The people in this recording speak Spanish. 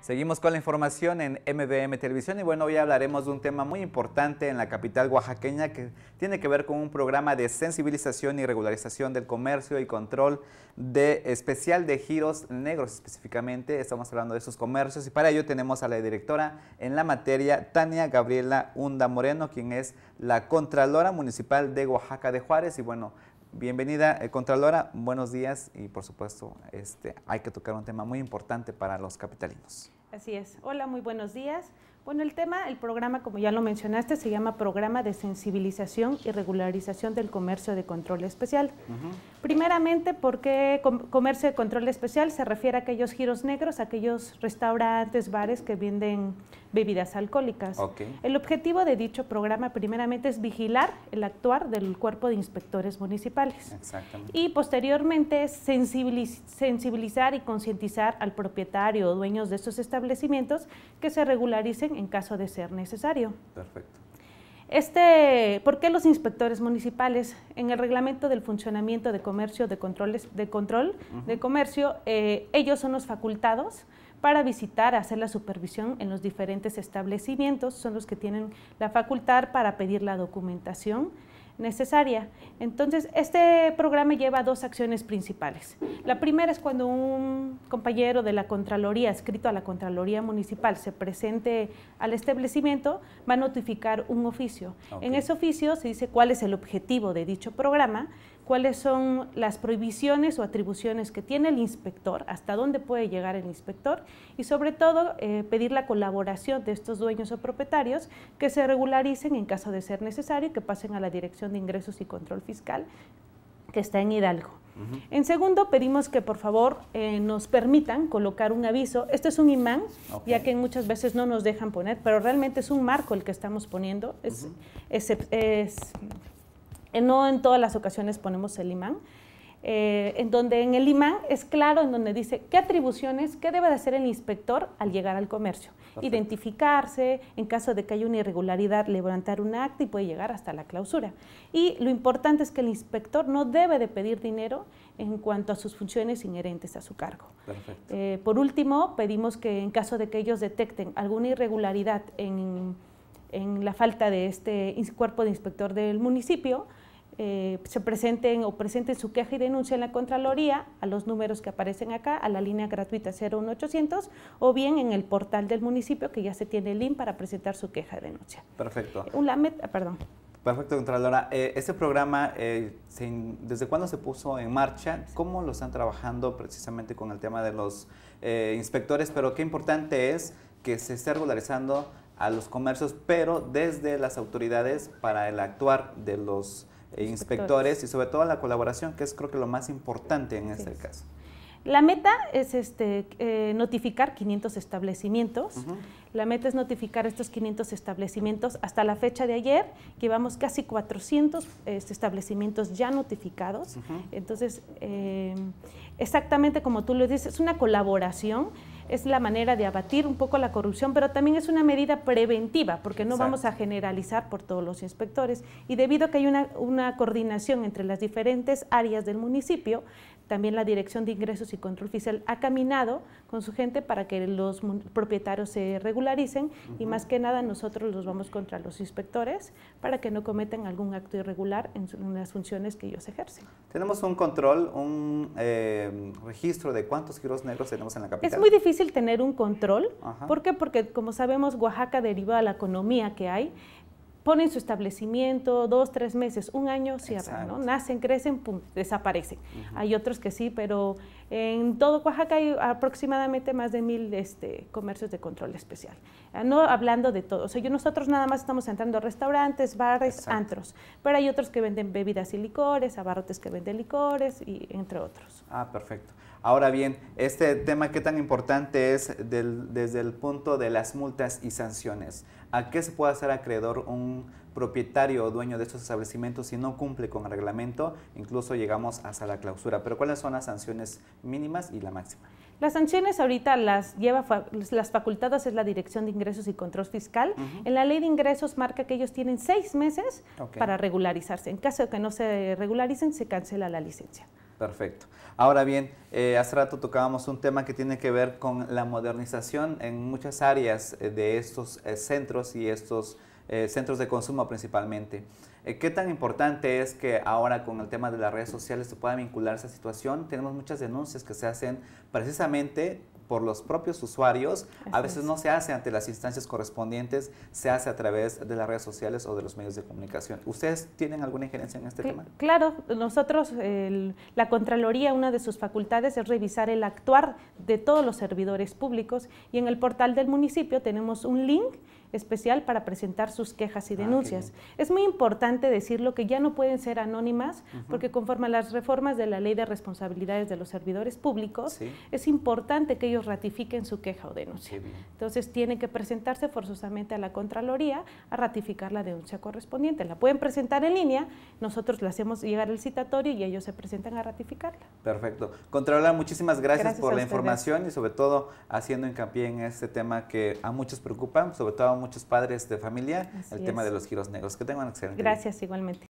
Seguimos con la información en MBM Televisión y bueno, hoy hablaremos de un tema muy importante en la capital oaxaqueña que tiene que ver con un programa de sensibilización y regularización del comercio y control de especial de giros negros específicamente. Estamos hablando de esos comercios y para ello tenemos a la directora en la materia, Tania Gabriela Hunda Moreno, quien es la Contralora Municipal de Oaxaca de Juárez y bueno, Bienvenida, eh, Contralora, buenos días y por supuesto este, hay que tocar un tema muy importante para los capitalinos. Así es. Hola, muy buenos días. Bueno, el tema, el programa, como ya lo mencionaste, se llama Programa de Sensibilización y Regularización del Comercio de Control Especial. Primeramente, ¿por qué comercio de control especial? Se refiere a aquellos giros negros, aquellos restaurantes, bares que venden bebidas alcohólicas. El objetivo de dicho programa, primeramente, es vigilar el actuar del cuerpo de inspectores municipales. Exactamente. Y posteriormente, sensibilizar y concientizar al propietario o dueños de estos establecimientos que se regularicen en caso de ser necesario. Perfecto. Este, ¿Por qué los inspectores municipales? En el reglamento del funcionamiento de comercio, de, controles, de control de comercio, eh, ellos son los facultados para visitar, hacer la supervisión en los diferentes establecimientos, son los que tienen la facultad para pedir la documentación, necesaria. Entonces, este programa lleva dos acciones principales. La primera es cuando un compañero de la Contraloría, escrito a la Contraloría Municipal, se presente al establecimiento, va a notificar un oficio. En ese oficio se dice cuál es el objetivo de dicho programa, cuáles son las prohibiciones o atribuciones que tiene el inspector, hasta dónde puede llegar el inspector y sobre todo eh, pedir la colaboración de estos dueños o propietarios que se regularicen en caso de ser necesario, y que pasen a la Dirección de Ingresos y Control Fiscal que está en Hidalgo. En segundo, pedimos que por favor eh, nos permitan colocar un aviso. Este es un imán, ya que muchas veces no nos dejan poner, pero realmente es un marco el que estamos poniendo. es, es, no en todas las ocasiones ponemos el imán, eh, en donde en el imán es claro, en donde dice qué atribuciones, qué debe de hacer el inspector al llegar al comercio. Identificarse, en caso de que haya una irregularidad, levantar un acta y puede llegar hasta la clausura. Y lo importante es que el inspector no debe de pedir dinero en cuanto a sus funciones inherentes a su cargo. Eh, por último, pedimos que en caso de que ellos detecten alguna irregularidad en la falta de este cuerpo de inspector del municipio, eh, se presenten o presenten su queja y denuncia en la Contraloría a los números que aparecen acá, a la línea gratuita 01800 o bien en el portal del municipio que ya se tiene el link para presentar su queja y denuncia. Perfecto. Un LAMET, ah, perdón. Perfecto, Contralora. Eh, este programa, eh, ¿desde cuándo se puso en marcha? ¿Cómo lo están trabajando precisamente con el tema de los inspectores? Pero qué importante es que se esté regularizando a los comercios, pero desde las autoridades para el actuar de los e inspectores. y sobre todo la colaboración, que es creo que lo más importante en este caso. La meta es este, eh, notificar 500 establecimientos. La meta es notificar estos 500 establecimientos. Hasta la fecha de ayer llevamos casi 400 este, establecimientos ya notificados. Entonces, eh, exactamente como tú lo dices, es una colaboración es la manera de abatir un poco la corrupción, pero también es una medida preventiva, porque no vamos a generalizar por todos los inspectores. Y debido a que hay una, una coordinación entre las diferentes áreas del municipio, también la Dirección de Ingresos y Control Fiscal ha caminado con su gente para que los propietarios se regularicen y más que nada nosotros los vamos contra los inspectores para que no cometen algún acto irregular en, las funciones que ellos ejercen. Tenemos un control, un eh, registro de cuántos giros negros tenemos en la capital. Es muy difícil tener un control. ¿Por qué? Porque como sabemos Oaxaca deriva de la economía que hay ponen su establecimiento, dos, tres meses, un año, cierran, ¿no? Nacen, crecen, pum, desaparecen. Hay otros que sí, pero en todo Oaxaca hay aproximadamente más de mil este, comercios de control especial. Ah, no hablando de todo, o sea, yo, nosotros nada más estamos entrando a restaurantes, bares, antros, pero hay otros que venden bebidas y licores, abarrotes que venden licores, y entre otros. Ah, perfecto. Ahora bien, este tema qué tan importante es desde el punto de las multas y sanciones. ¿A qué se puede hacer acreedor un propietario o dueño de estos establecimientos si no cumple con el reglamento? Incluso llegamos hasta la clausura. Pero ¿cuáles son las sanciones mínimas y la máxima? Las sanciones ahorita las lleva las facultadas es la Dirección de Ingresos y Control Fiscal. En la Ley de Ingresos marca que ellos tienen seis meses para regularizarse. En caso de que no se regularicen, se cancela la licencia. Perfecto. Ahora bien, eh, hace rato tocábamos un tema que tiene que ver con la modernización en muchas áreas eh, de estos eh, centros y estos centros de consumo principalmente. ¿Qué tan importante es que ahora con el tema de las redes sociales se pueda vincular esa situación? Tenemos muchas denuncias que se hacen precisamente por los propios usuarios, a veces no se hace ante las instancias correspondientes, se hace a través de las redes sociales o de los medios de comunicación. ¿Ustedes tienen alguna injerencia en este tema? Claro, nosotros, la Contraloría, una de sus facultades es revisar el actuar de todos los servidores públicos y en el portal del municipio tenemos un link especial para presentar sus quejas y ah, denuncias. es muy importante decirlo que ya no pueden ser anónimas porque conforme a las reformas de la Ley de Responsabilidades de los Servidores Públicos, es importante que ellos ratifiquen su queja o denuncia. Entonces tienen que presentarse forzosamente a la Contraloría a ratificar la denuncia correspondiente. La pueden presentar en línea, nosotros le hacemos llegar el citatorio y ellos se presentan a ratificarla. Perfecto. Contralora, muchísimas gracias, por la información y sobre todo haciendo hincapié en este tema que a muchos preocupa, sobre todo a muchos padres de familia el tema de los giros negros. Que tengan excelente Gracias igualmente.